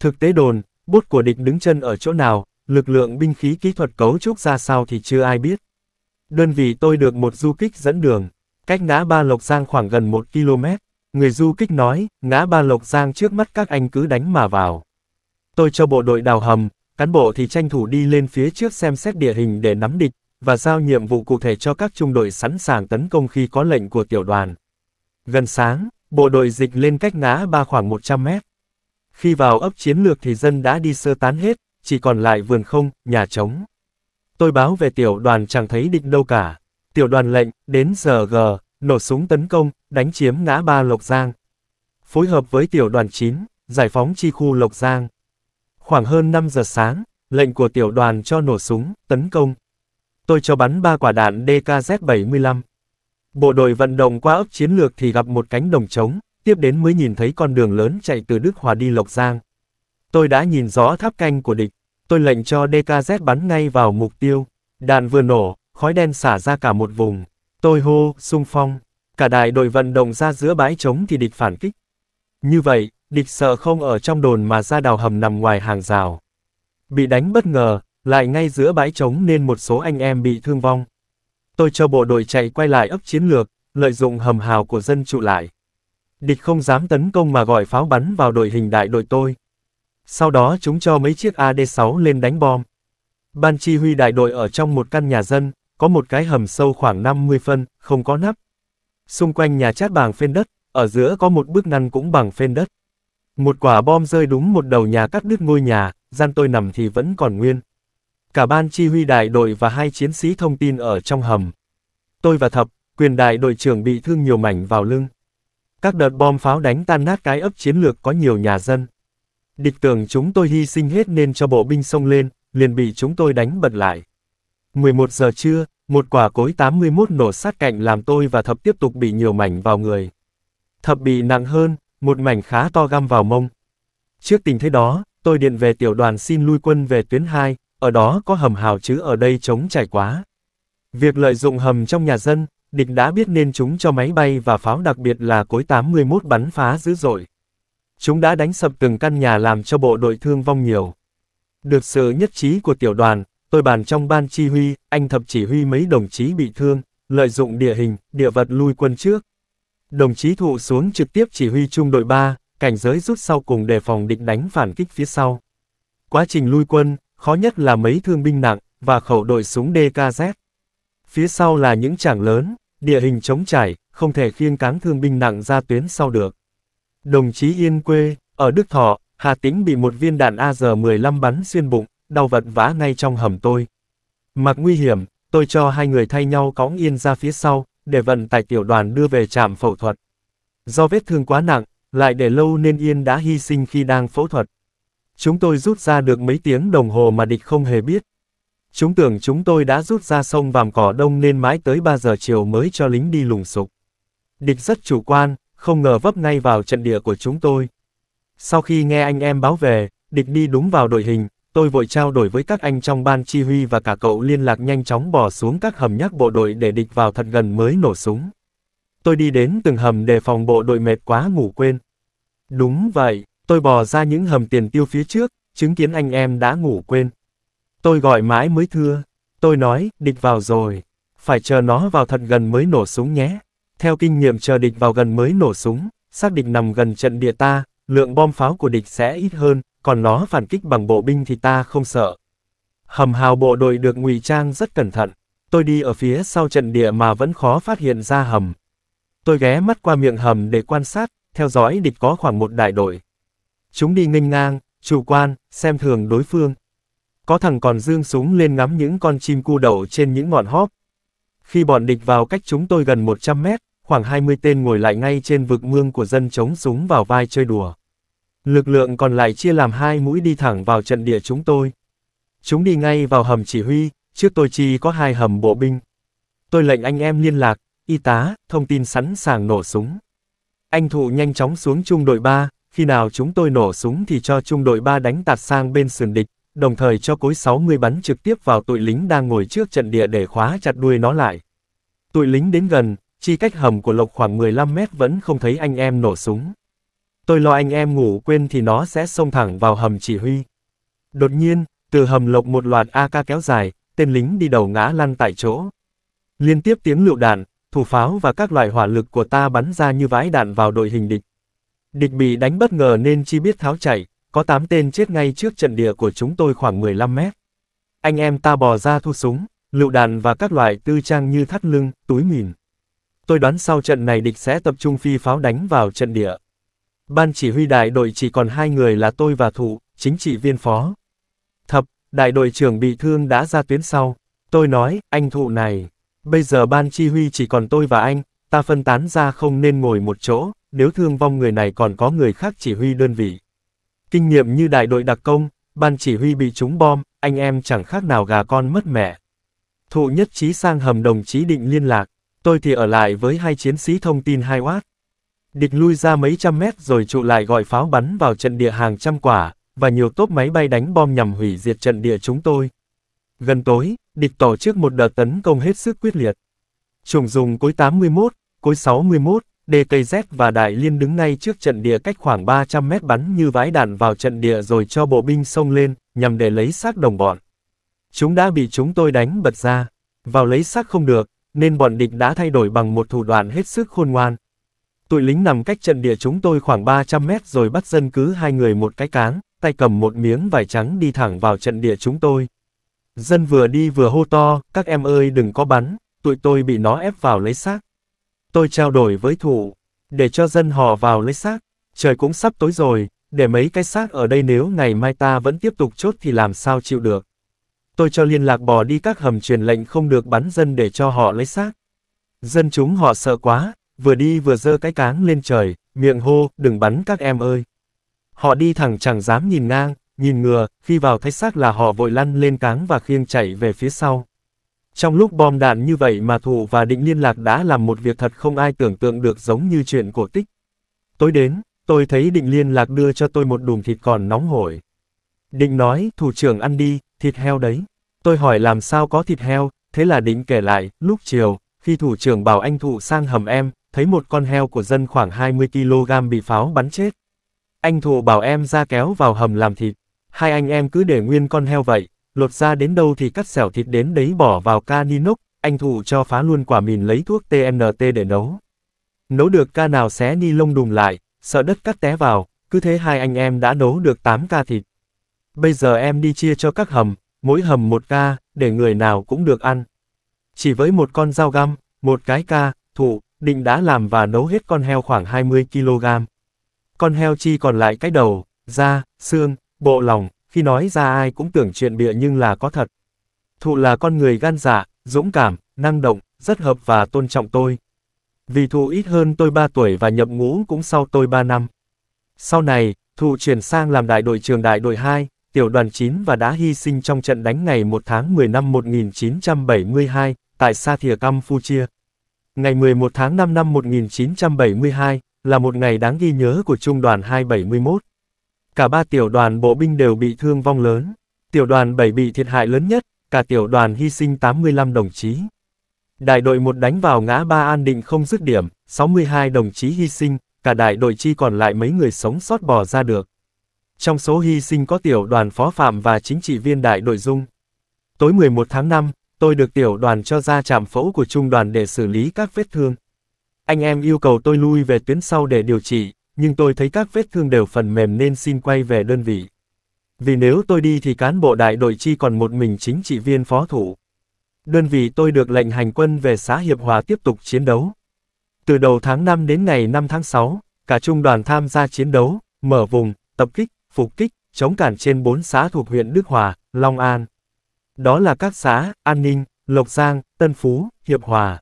Thực tế đồn, bút của địch đứng chân ở chỗ nào, lực lượng binh khí kỹ thuật cấu trúc ra sao thì chưa ai biết. Đơn vị tôi được một du kích dẫn đường, cách ngã Ba Lộc Giang khoảng gần một km, người du kích nói, ngã Ba Lộc Giang trước mắt các anh cứ đánh mà vào. Tôi cho bộ đội đào hầm, cán bộ thì tranh thủ đi lên phía trước xem xét địa hình để nắm địch, và giao nhiệm vụ cụ thể cho các trung đội sẵn sàng tấn công khi có lệnh của tiểu đoàn. Gần sáng, Bộ đội dịch lên cách ngã ba khoảng 100 mét. Khi vào ấp chiến lược thì dân đã đi sơ tán hết, chỉ còn lại vườn không, nhà trống. Tôi báo về tiểu đoàn chẳng thấy địch đâu cả. Tiểu đoàn lệnh, đến giờ G, nổ súng tấn công, đánh chiếm ngã ba Lộc Giang. Phối hợp với tiểu đoàn 9, giải phóng chi khu Lộc Giang. Khoảng hơn 5 giờ sáng, lệnh của tiểu đoàn cho nổ súng, tấn công. Tôi cho bắn 3 quả đạn DKZ-75. Bộ đội vận động qua ấp chiến lược thì gặp một cánh đồng trống, tiếp đến mới nhìn thấy con đường lớn chạy từ Đức Hòa đi Lộc Giang. Tôi đã nhìn rõ tháp canh của địch, tôi lệnh cho DKZ bắn ngay vào mục tiêu. Đạn vừa nổ, khói đen xả ra cả một vùng. Tôi hô, sung phong. Cả đại đội vận động ra giữa bãi trống thì địch phản kích. Như vậy, địch sợ không ở trong đồn mà ra đào hầm nằm ngoài hàng rào. Bị đánh bất ngờ, lại ngay giữa bãi trống nên một số anh em bị thương vong. Tôi cho bộ đội chạy quay lại ấp chiến lược, lợi dụng hầm hào của dân trụ lại. Địch không dám tấn công mà gọi pháo bắn vào đội hình đại đội tôi. Sau đó chúng cho mấy chiếc AD-6 lên đánh bom. Ban chỉ huy đại đội ở trong một căn nhà dân, có một cái hầm sâu khoảng 50 phân, không có nắp. Xung quanh nhà chát bằng phên đất, ở giữa có một bức ngăn cũng bằng phên đất. Một quả bom rơi đúng một đầu nhà cắt đứt ngôi nhà, gian tôi nằm thì vẫn còn nguyên. Cả ban chỉ huy đại đội và hai chiến sĩ thông tin ở trong hầm. Tôi và Thập, quyền đại đội trưởng bị thương nhiều mảnh vào lưng. Các đợt bom pháo đánh tan nát cái ấp chiến lược có nhiều nhà dân. Địch tưởng chúng tôi hy sinh hết nên cho bộ binh xông lên, liền bị chúng tôi đánh bật lại. 11 giờ trưa, một quả cối 81 nổ sát cạnh làm tôi và Thập tiếp tục bị nhiều mảnh vào người. Thập bị nặng hơn, một mảnh khá to găm vào mông. Trước tình thế đó, tôi điện về tiểu đoàn xin lui quân về tuyến 2, ở đó có hầm hào chứ ở đây trống trải quá. Việc lợi dụng hầm trong nhà dân, địch đã biết nên chúng cho máy bay và pháo đặc biệt là cối 81 bắn phá dữ dội. Chúng đã đánh sập từng căn nhà làm cho bộ đội thương vong nhiều. Được sự nhất trí của tiểu đoàn, tôi bàn trong ban chỉ huy, anh thập chỉ huy mấy đồng chí bị thương, lợi dụng địa hình, địa vật lui quân trước. Đồng chí thụ xuống trực tiếp chỉ huy trung đội 3, cảnh giới rút sau cùng đề phòng địch đánh phản kích phía sau. Quá trình lui quân, Khó nhất là mấy thương binh nặng, và khẩu đội súng DKZ. Phía sau là những chảng lớn, địa hình chống trải, không thể khiêng cáng thương binh nặng ra tuyến sau được. Đồng chí Yên quê, ở Đức Thọ, Hà Tĩnh bị một viên đạn AR-15 bắn xuyên bụng, đau vật vã ngay trong hầm tôi. Mặc nguy hiểm, tôi cho hai người thay nhau cõng Yên ra phía sau, để vận tải tiểu đoàn đưa về trạm phẫu thuật. Do vết thương quá nặng, lại để lâu nên Yên đã hy sinh khi đang phẫu thuật. Chúng tôi rút ra được mấy tiếng đồng hồ mà địch không hề biết. Chúng tưởng chúng tôi đã rút ra sông vàm cỏ đông nên mãi tới 3 giờ chiều mới cho lính đi lùng sục. Địch rất chủ quan, không ngờ vấp ngay vào trận địa của chúng tôi. Sau khi nghe anh em báo về, địch đi đúng vào đội hình, tôi vội trao đổi với các anh trong ban chỉ huy và cả cậu liên lạc nhanh chóng bỏ xuống các hầm nhắc bộ đội để địch vào thật gần mới nổ súng. Tôi đi đến từng hầm đề phòng bộ đội mệt quá ngủ quên. Đúng vậy, Tôi bò ra những hầm tiền tiêu phía trước, chứng kiến anh em đã ngủ quên. Tôi gọi mãi mới thưa. Tôi nói, địch vào rồi. Phải chờ nó vào thật gần mới nổ súng nhé. Theo kinh nghiệm chờ địch vào gần mới nổ súng, xác địch nằm gần trận địa ta, lượng bom pháo của địch sẽ ít hơn, còn nó phản kích bằng bộ binh thì ta không sợ. Hầm hào bộ đội được ngụy trang rất cẩn thận. Tôi đi ở phía sau trận địa mà vẫn khó phát hiện ra hầm. Tôi ghé mắt qua miệng hầm để quan sát, theo dõi địch có khoảng một đại đội, Chúng đi nghênh ngang, chủ quan, xem thường đối phương. Có thằng còn dương súng lên ngắm những con chim cu đậu trên những ngọn hóp. Khi bọn địch vào cách chúng tôi gần 100 mét, khoảng 20 tên ngồi lại ngay trên vực mương của dân chống súng vào vai chơi đùa. Lực lượng còn lại chia làm hai mũi đi thẳng vào trận địa chúng tôi. Chúng đi ngay vào hầm chỉ huy, trước tôi chỉ có hai hầm bộ binh. Tôi lệnh anh em liên lạc, y tá, thông tin sẵn sàng nổ súng. Anh Thụ nhanh chóng xuống trung đội 3, khi nào chúng tôi nổ súng thì cho trung đội 3 đánh tạt sang bên sườn địch, đồng thời cho cối 60 bắn trực tiếp vào tụi lính đang ngồi trước trận địa để khóa chặt đuôi nó lại. Tụi lính đến gần, chi cách hầm của Lộc khoảng 15 mét vẫn không thấy anh em nổ súng. Tôi lo anh em ngủ quên thì nó sẽ xông thẳng vào hầm chỉ huy. Đột nhiên, từ hầm Lộc một loạt AK kéo dài, tên lính đi đầu ngã lăn tại chỗ. Liên tiếp tiếng lựu đạn, thủ pháo và các loại hỏa lực của ta bắn ra như vãi đạn vào đội hình địch. Địch bị đánh bất ngờ nên chi biết tháo chạy, có 8 tên chết ngay trước trận địa của chúng tôi khoảng 15 mét. Anh em ta bò ra thu súng, lựu đạn và các loại tư trang như thắt lưng, túi mìn. Tôi đoán sau trận này địch sẽ tập trung phi pháo đánh vào trận địa. Ban chỉ huy đại đội chỉ còn hai người là tôi và thụ, chính trị viên phó. Thập, đại đội trưởng bị thương đã ra tuyến sau. Tôi nói, anh thụ này, bây giờ ban chỉ huy chỉ còn tôi và anh, ta phân tán ra không nên ngồi một chỗ, nếu thương vong người này còn có người khác chỉ huy đơn vị. Kinh nghiệm như đại đội đặc công, ban chỉ huy bị trúng bom, anh em chẳng khác nào gà con mất mẹ. Thụ nhất trí sang hầm đồng chí định liên lạc, tôi thì ở lại với hai chiến sĩ thông tin hai oát. Địch lui ra mấy trăm mét rồi trụ lại gọi pháo bắn vào trận địa hàng trăm quả, và nhiều tốp máy bay đánh bom nhằm hủy diệt trận địa chúng tôi. Gần tối, địch tổ chức một đợt tấn công hết sức quyết liệt. Trùng dùng cối 81, Cối 61, DTZ và Đại Liên đứng ngay trước trận địa cách khoảng 300 mét bắn như vái đạn vào trận địa rồi cho bộ binh xông lên, nhằm để lấy xác đồng bọn. Chúng đã bị chúng tôi đánh bật ra, vào lấy xác không được, nên bọn địch đã thay đổi bằng một thủ đoạn hết sức khôn ngoan. Tụi lính nằm cách trận địa chúng tôi khoảng 300 mét rồi bắt dân cứ hai người một cái cán, tay cầm một miếng vải trắng đi thẳng vào trận địa chúng tôi. Dân vừa đi vừa hô to, các em ơi đừng có bắn, tụi tôi bị nó ép vào lấy xác. Tôi trao đổi với thủ, để cho dân họ vào lấy xác. Trời cũng sắp tối rồi, để mấy cái xác ở đây nếu ngày mai ta vẫn tiếp tục chốt thì làm sao chịu được. Tôi cho liên lạc bỏ đi các hầm truyền lệnh không được bắn dân để cho họ lấy xác. Dân chúng họ sợ quá, vừa đi vừa giơ cái cáng lên trời, miệng hô, đừng bắn các em ơi. Họ đi thẳng chẳng dám nhìn ngang, nhìn ngừa, khi vào thấy xác là họ vội lăn lên cáng và khiêng chạy về phía sau. Trong lúc bom đạn như vậy mà Thụ và Định liên lạc đã làm một việc thật không ai tưởng tượng được giống như chuyện cổ tích. Tối đến, tôi thấy Định liên lạc đưa cho tôi một đùm thịt còn nóng hổi. Định nói, thủ trưởng ăn đi, thịt heo đấy. Tôi hỏi làm sao có thịt heo, thế là Định kể lại, lúc chiều, khi thủ trưởng bảo anh Thụ sang hầm em, thấy một con heo của dân khoảng 20kg bị pháo bắn chết. Anh Thụ bảo em ra kéo vào hầm làm thịt, hai anh em cứ để nguyên con heo vậy, lột da đến đâu thì cắt xẻo thịt đến đấy bỏ vào ca ninox, anh thụ cho phá luôn quả mìn lấy thuốc TNT để nấu. Nấu được ca nào xé ni lông đùm lại, sợ đất cắt té vào, cứ thế hai anh em đã nấu được 8 ca thịt. Bây giờ em đi chia cho các hầm, mỗi hầm một ca, để người nào cũng được ăn. Chỉ với một con dao găm, một cái ca, thụ, định đã làm và nấu hết con heo khoảng 20 kg. Con heo chi còn lại cái đầu, da, xương, bộ lòng, khi nói ra ai cũng tưởng chuyện bịa nhưng là có thật. Thụ là con người gan dạ, dũng cảm, năng động, rất hợp và tôn trọng tôi. Vì Thụ ít hơn tôi 3 tuổi và nhập ngũ cũng sau tôi 3 năm. Sau này, Thụ chuyển sang làm đại đội trường đại đội 2, tiểu đoàn 9 và đã hy sinh trong trận đánh ngày 1 tháng 10 năm 1972 tại Sa Thìa Campuchia. Ngày 11 tháng 5 năm 1972 là một ngày đáng ghi nhớ của Trung đoàn 271 cả ba tiểu đoàn bộ binh đều bị thương vong lớn. Tiểu đoàn 7 bị thiệt hại lớn nhất, cả tiểu đoàn hy sinh 85 đồng chí. Đại đội 1 đánh vào ngã ba an định không dứt điểm, 62 đồng chí hy sinh, cả đại đội chi còn lại mấy người sống sót bò ra được. Trong số hy sinh có tiểu đoàn phó phạm và chính trị viên đại đội dung. Tối 11 tháng 5, tôi được tiểu đoàn cho ra trạm phẫu của trung đoàn để xử lý các vết thương. Anh em yêu cầu tôi lui về tuyến sau để điều trị, nhưng tôi thấy các vết thương đều phần mềm nên xin quay về đơn vị. Vì nếu tôi đi thì cán bộ đại đội chi còn một mình chính trị viên phó thủ. Đơn vị tôi được lệnh hành quân về xã Hiệp Hòa tiếp tục chiến đấu. Từ đầu tháng 5 đến ngày 5 tháng 6, cả trung đoàn tham gia chiến đấu, mở vùng, tập kích, phục kích, chống cản trên 4 xã thuộc huyện Đức Hòa, Long An. Đó là các xã An Ninh, Lộc Giang, Tân Phú, Hiệp Hòa.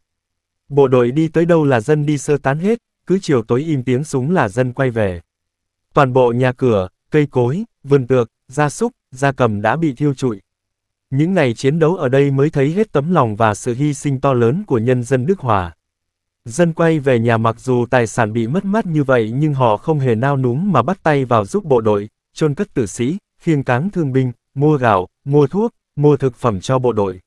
Bộ đội đi tới đâu là dân đi sơ tán hết, cứ chiều tối im tiếng súng là dân quay về. Toàn bộ nhà cửa, cây cối, vườn tược, gia súc, gia cầm đã bị thiêu trụi. Những ngày chiến đấu ở đây mới thấy hết tấm lòng và sự hy sinh to lớn của nhân dân Đức Hòa. Dân quay về nhà mặc dù tài sản bị mất mát như vậy nhưng họ không hề nao núng mà bắt tay vào giúp bộ đội, chôn cất tử sĩ, khiêng cáng thương binh, mua gạo, mua thuốc, mua thực phẩm cho bộ đội.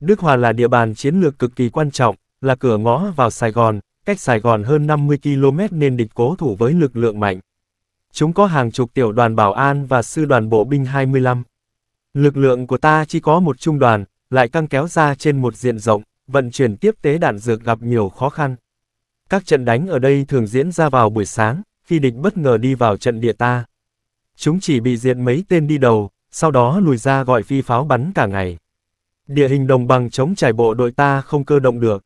Đức Hòa là địa bàn chiến lược cực kỳ quan trọng, là cửa ngõ vào Sài Gòn, cách Sài Gòn hơn 50 km nên địch cố thủ với lực lượng mạnh. Chúng có hàng chục tiểu đoàn bảo an và sư đoàn bộ binh 25. Lực lượng của ta chỉ có một trung đoàn, lại căng kéo ra trên một diện rộng, vận chuyển tiếp tế đạn dược gặp nhiều khó khăn. Các trận đánh ở đây thường diễn ra vào buổi sáng, khi địch bất ngờ đi vào trận địa ta. Chúng chỉ bị diện mấy tên đi đầu, sau đó lùi ra gọi phi pháo bắn cả ngày. Địa hình đồng bằng chống trải bộ đội ta không cơ động được,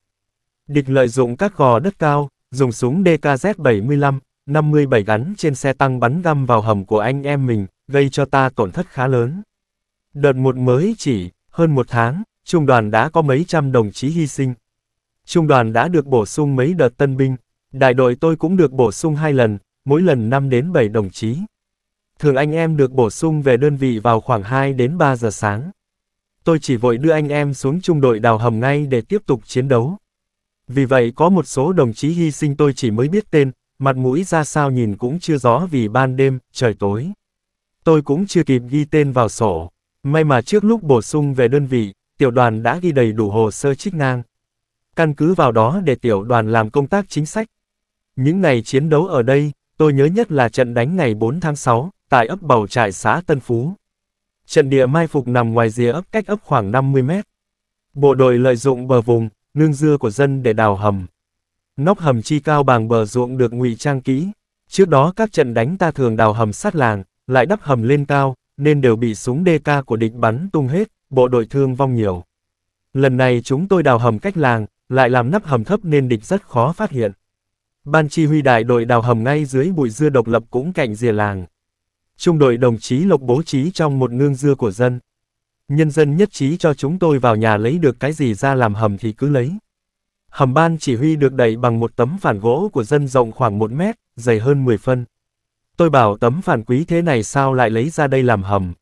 Địch lợi dụng các gò đất cao, dùng súng DKZ-75, 57 gắn trên xe tăng bắn găm vào hầm của anh em mình, gây cho ta tổn thất khá lớn. Đợt một mới chỉ, hơn một tháng, trung đoàn đã có mấy trăm đồng chí hy sinh. Trung đoàn đã được bổ sung mấy đợt tân binh, đại đội tôi cũng được bổ sung hai lần, mỗi lần 5 đến 7 đồng chí. Thường anh em được bổ sung về đơn vị vào khoảng 2 đến 3 giờ sáng. Tôi chỉ vội đưa anh em xuống trung đội đào hầm ngay để tiếp tục chiến đấu. Vì vậy có một số đồng chí hy sinh tôi chỉ mới biết tên, mặt mũi ra sao nhìn cũng chưa rõ vì ban đêm, trời tối. Tôi cũng chưa kịp ghi tên vào sổ. May mà trước lúc bổ sung về đơn vị, tiểu đoàn đã ghi đầy đủ hồ sơ chức năng. Căn cứ vào đó để tiểu đoàn làm công tác chính sách. Những ngày chiến đấu ở đây, tôi nhớ nhất là trận đánh ngày 4 tháng 6, tại ấp Bầu Trải xã Tân Phú. Trận địa mai phục nằm ngoài rìa ấp cách ấp khoảng 50 mét. Bộ đội lợi dụng bờ vùng, nương dưa của dân để đào hầm. Nóc hầm chi cao bằng bờ ruộng được ngụy trang kỹ. Trước đó các trận đánh ta thường đào hầm sát làng, lại đắp hầm lên cao, nên đều bị súng DK của địch bắn tung hết, bộ đội thương vong nhiều. Lần này chúng tôi đào hầm cách làng, lại làm nắp hầm thấp nên địch rất khó phát hiện. Ban chỉ huy đại đội đào hầm ngay dưới bụi dưa độc lập cũng cạnh rìa làng. Trung đội đồng chí Lộc bố trí trong một nương dưa của dân nhân dân nhất trí cho chúng tôi vào nhà lấy được cái gì ra làm hầm thì cứ lấy. Hầm ban chỉ huy được đẩy bằng một tấm phản gỗ của dân rộng khoảng 1 mét, dày hơn 10 phân. Tôi bảo tấm phản quý thế này sao lại lấy ra đây làm hầm.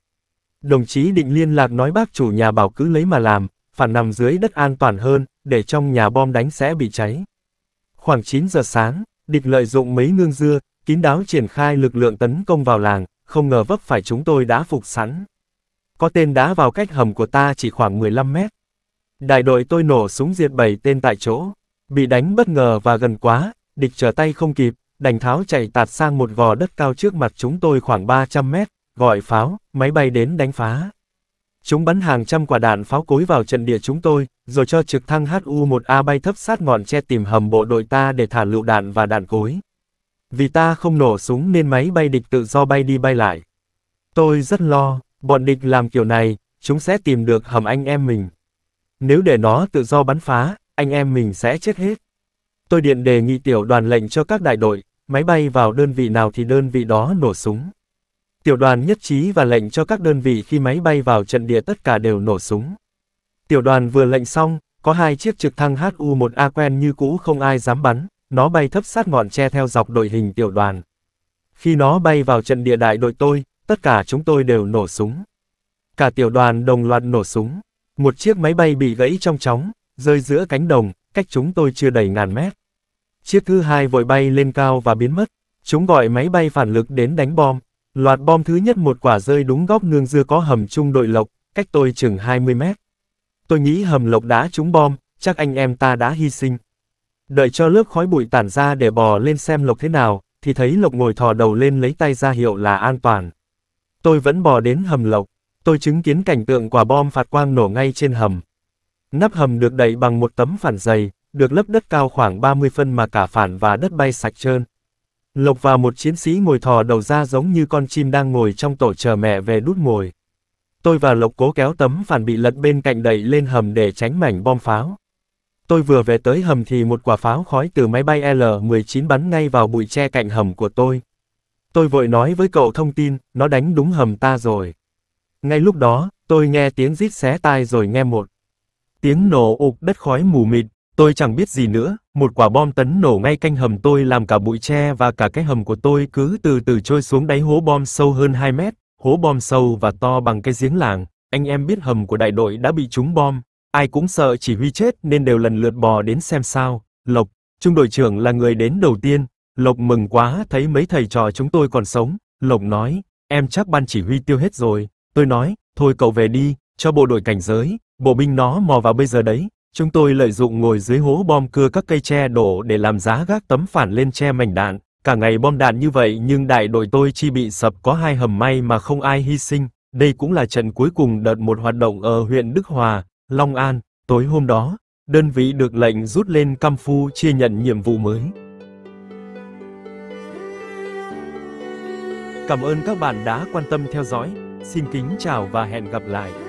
Đồng chí định liên lạc nói bác chủ nhà bảo cứ lấy mà làm, phản nằm dưới đất an toàn hơn, để trong nhà bom đánh sẽ bị cháy. Khoảng 9 giờ sáng, địch lợi dụng mấy nương dưa, kín đáo triển khai lực lượng tấn công vào làng, không ngờ vấp phải chúng tôi đã phục sẵn có tên đá vào cách hầm của ta chỉ khoảng 15 mét. Đại đội tôi nổ súng diệt bảy tên tại chỗ, bị đánh bất ngờ và gần quá, địch trở tay không kịp, đành tháo chạy tạt sang một gò đất cao trước mặt chúng tôi khoảng 300 mét, gọi pháo, máy bay đến đánh phá. Chúng bắn hàng trăm quả đạn pháo cối vào trận địa chúng tôi, rồi cho trực thăng HU-1A bay thấp sát ngọn tre tìm hầm bộ đội ta để thả lựu đạn và đạn cối. Vì ta không nổ súng nên máy bay địch tự do bay đi bay lại. Tôi rất lo, Bọn địch làm kiểu này, chúng sẽ tìm được hầm anh em mình. Nếu để nó tự do bắn phá, anh em mình sẽ chết hết. Tôi điện đề nghị tiểu đoàn lệnh cho các đại đội, máy bay vào đơn vị nào thì đơn vị đó nổ súng. Tiểu đoàn nhất trí và lệnh cho các đơn vị khi máy bay vào trận địa tất cả đều nổ súng. Tiểu đoàn vừa lệnh xong, có hai chiếc trực thăng HU-1A quen như cũ không ai dám bắn, nó bay thấp sát ngọn tre theo dọc đội hình tiểu đoàn. Khi nó bay vào trận địa đại đội tôi, tất cả chúng tôi đều nổ súng. Cả tiểu đoàn đồng loạt nổ súng. Một chiếc máy bay bị gãy trong chóng, rơi giữa cánh đồng, cách chúng tôi chưa đầy ngàn mét. Chiếc thứ hai vội bay lên cao và biến mất. Chúng gọi máy bay phản lực đến đánh bom. Loạt bom thứ nhất một quả rơi đúng góc nương dưa có hầm trung đội lộc, cách tôi chừng 20 mét. Tôi nghĩ hầm lộc đã trúng bom, chắc anh em ta đã hy sinh. Đợi cho lớp khói bụi tản ra để bò lên xem lộc thế nào, thì thấy lộc ngồi thò đầu lên lấy tay ra hiệu là an toàn. Tôi vẫn bò đến hầm lộc, tôi chứng kiến cảnh tượng quả bom phạt quang nổ ngay trên hầm. Nắp hầm được đậy bằng một tấm phản dày, được lấp đất cao khoảng 30 phân mà cả phản và đất bay sạch trơn. Lộc và một chiến sĩ ngồi thò đầu ra giống như con chim đang ngồi trong tổ chờ mẹ về đút mồi. Tôi và Lộc cố kéo tấm phản bị lật bên cạnh đẩy lên hầm để tránh mảnh bom pháo. Tôi vừa về tới hầm thì một quả pháo khói từ máy bay L-19 bắn ngay vào bụi tre cạnh hầm của tôi. Tôi vội nói với cậu thông tin, nó đánh đúng hầm ta rồi. Ngay lúc đó, tôi nghe tiếng rít xé tai rồi nghe một tiếng nổ ụp đất khói mù mịt, tôi chẳng biết gì nữa, một quả bom tấn nổ ngay canh hầm tôi làm cả bụi tre và cả cái hầm của tôi cứ từ từ trôi xuống đáy hố bom sâu hơn 2 mét, hố bom sâu và to bằng cái giếng làng, anh em biết hầm của đại đội đã bị trúng bom, ai cũng sợ chỉ huy chết nên đều lần lượt bò đến xem sao, Lộc, trung đội trưởng là người đến đầu tiên, Lộc mừng quá thấy mấy thầy trò chúng tôi còn sống, Lộc nói, em chắc ban chỉ huy tiêu hết rồi. Tôi nói, thôi cậu về đi, cho bộ đội cảnh giới, bộ binh nó mò vào bây giờ đấy. Chúng tôi lợi dụng ngồi dưới hố bom cưa các cây tre đổ để làm giá gác tấm phản lên tre mảnh đạn. Cả ngày bom đạn như vậy nhưng đại đội tôi chỉ bị sập có hai hầm may mà không ai hy sinh. Đây cũng là trận cuối cùng đợt một hoạt động ở huyện Đức Hòa, Long An. Tối hôm đó, đơn vị được lệnh rút lên Cam Phu chia nhận nhiệm vụ mới. Cảm ơn các bạn đã quan tâm theo dõi. Xin kính chào và hẹn gặp lại.